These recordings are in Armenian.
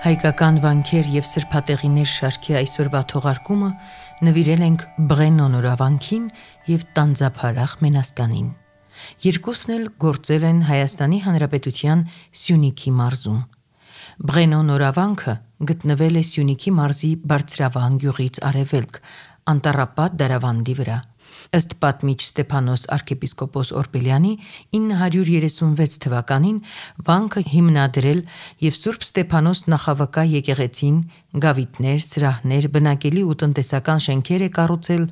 Հայկական վանքեր եւ սրբատեղիներ շարքի այսօրվա թողարկումը նվիրել ենք Բրեն Օնորավանքին եւ Տանձափարախ Մենաստանին։ Երկուսն էլ գործել են Հայաստանի Հանրապետության Սյունիքի մարզում։ Բրեն Օնորավանքը գտնվել է Սյունիքի մարզի Բարձրավան գյուղից արևելք, Անտարապատ դարավանդի վրա։ Ըստ պատմիչ Ստեփանոս arczepiskopos Օրբելյանի 936 թվականին վանքը հիմնադրել եւ Սուրբ Ստեփանոս նախավակա եկեղեցին գավիթներ, սրահներ, բնակելի ու տնտեսական շենքեր է կառուցել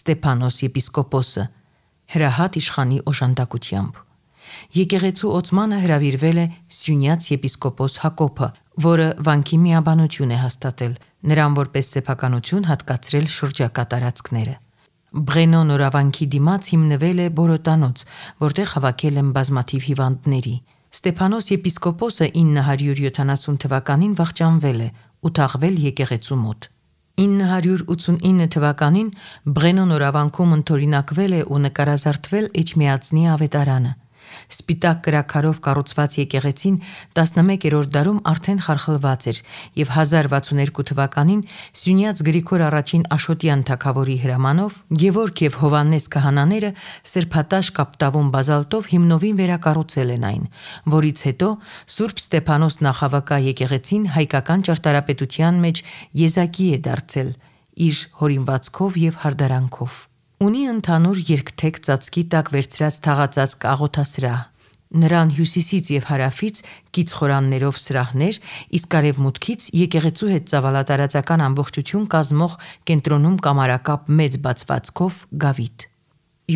Ստեփանոս եպիսկոպոսը հրահատ իշխանի օժանդակությամբ։ Եկեղեցու ոցմանը հրավիրվել է Սյունյաց եպիսկոպոս Հակոբը, որը վանքի միաբանություն է հաստատել, նրան որպես սեփականություն հատկացրել շրջակա տարածքները։ Բրենո նորավանքի դիմաց հիմնվել է Բորոտանոց, որտեղ հավաքել են բազմաթիվ հիվանդների։ Ստեփանոս եպիսկոպոսը 970 թվականին վախճանվել է ու թաղվել եկեղեցու մոտ։ 989 թվականին Բրենո նորավանքում ընթորինակվել է ու նկարազարդվել Էջմիածնի ավետարանը։ Սպիտակ կրակարով կառուցված եկեղեցին 11-րդ դարում արդեն խարխլված էր եւ 1062 թվականին Սյունյաց Գրիգոր առաջին Աշոտյան թագավորի հրամանով Գևորգ եւ Հովանես քահանաները սրբատաշ կապտավուն բազալտով հիմնովին վերակառուցել են այն, որից հետո Սուրբ Ստեփանոս նախավակա եկեղեցին հայկական ճարտարապետության մեջ եզակի է դարձել իր հորինվածքով եւ հարդարանքով։ Ունի ընդհանուր երկթեք ծածկի տակ վերցրած թաղածածկ աղոթասրահ։ Նրան հյուսիսից եւ հարավից գից խորաններով սրահներ, իսկ արևմուտքից եկեղեցու հետ ծավալատարածական ամբողջություն կազմող կենտրոնում կամարակապ մեծ բացվածքով գավիթ։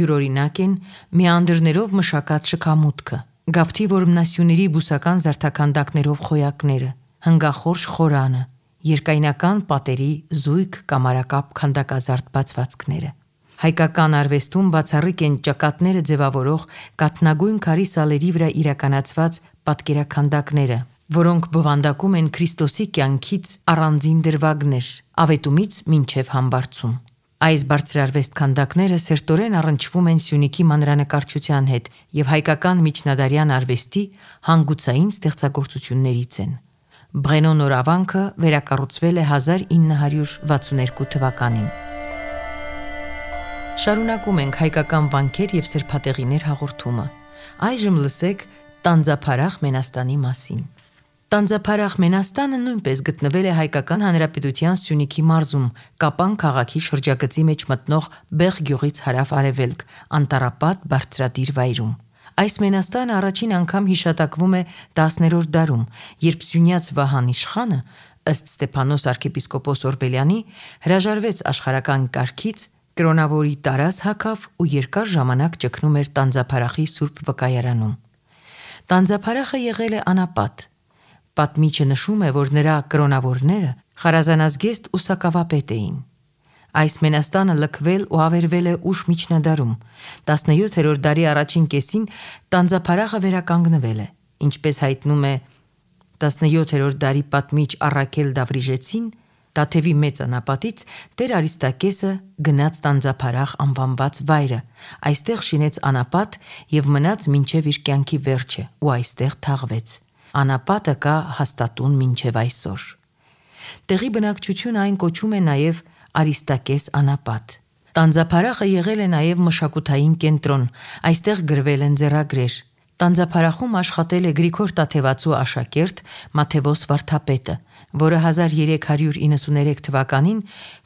Յուրօրինակ են միանդրներով մշակած շքամուտքը, գավթի որմնասյուների բուսական զարդաքանդակներով խոյակները, հնգախորշ խորանը, երկայնական պատերի զույգ կամարակապ քանդակազարդ բացվածքները։ Հայկական արվեստում բացառիկ են ճակատները ձևավորող կատնագույն քարի սալերի վրա իրականացված պատկերականդակները, որոնք բովանդակում են Քրիստոսի կյանքից առանձին դրվագներ, ավետումից մինչև համբարձում։ Այս բարձրարվեստ քանդակները սերտորեն առնչվում են Սյունիքի մանրանկարչության հետ եւ հայկական միջնադարյան արվեստի հանգուցային ստեղծագործություններից են։ Բրենո նորավանքը վերակառուցվել է 1962 թվականին։ Շարունակում ենք հայկական վանքեր եւ սրբատեղիներ հաղորդումը։ Այժմ լսեք Տանձափարախ Մենաստանի մասին։ Տանձափարախ Մենաստանը նույնպես գտնվել է հայկական հանրապետության Սյունիքի մարզում, Կապան քաղաքի շրջագծի մեջ մտնող Բեղ գյուղից հարավ-արևելք, Անտարապատ բարձրադիր վայրում։ Այս Մենաստանը առաջին անգամ հիշատակվում է 10-րդ դարում, երբ Սյունյաց Վահան իշխանը ըստ Ստեփանոս arczepiskopos Օրբելյանի հրաժարվեց աշխարական կարգից Կրոնավորի տարաս հակավ ու երկար ժամանակ ճգնում էր Տանձափարախի Սուրբ վկայարանում։ Տանձափարախը եղել է անապատ։ Պատմիչը նշում է, որ նրա կրոնավորները խարազանազգեստ ու սակավապետ էին։ Այս մենաստանը լքվել ու ավերվել է ուշ միջնադարում։ 17-րդ դարի առաջին կեսին Տանձափարախը վերականգնվել է, ինչպես հայտնում է 17-րդ դարի պատմիչ Առաքել Դավրիժեցին, Տաթևի մեծ անապատից Տեր Արիստակեսը գնաց Տանձափարախ անվանված վայրը։ Այստեղ շինեց անապատ եւ մնաց մինչեւ իր կյանքի վերջը ու այստեղ թաղվեց։ Անապատը կա հաստատուն մինչեւ այսօր։ Տեղի բնակչությունը այն կոչում է նաեւ Արիստակես անապատ։ Տանձափարախը եղել է նաև մշակութային կենտրոն։ Այստեղ գրվել են ձեռագրեր։ Տանձափարախում աշխատել է Գրիգոր Տաթևացու աշակերտ Մաթևոս Վարդապետը, որը 1393 թվականին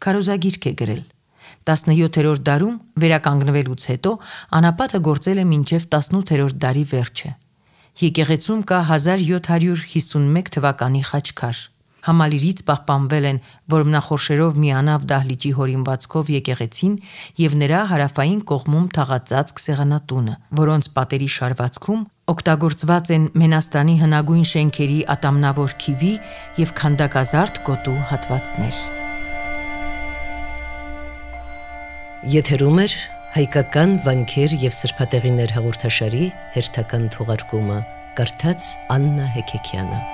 քարոզագիրք է գրել։ 17-րդ դարում վերականգնվելուց հետո անապատը գործել է մինչև 18-րդ դարի վերջը։ Եկեղեցում կա 1751 թվականի խաչքար համալիրից պահպանվել են որմնախորշերով միանավ դահլիճի հորինվածքով եկեղեցին եւ նրա հարավային կողմում թաղածած քսեղանատունը, որոնց պատերի շարվածքում օգտագործված են Մենաստանի հնագույն շենքերի ատամնավոր քիվի եւ քանդակազարդ կոտու հատվածներ։ Եթերում էր հայկական վանքեր եւ սրբատեղիներ հաղորդաշարի հերթական թողարկումը կարդաց Աննա Հեկեկյանը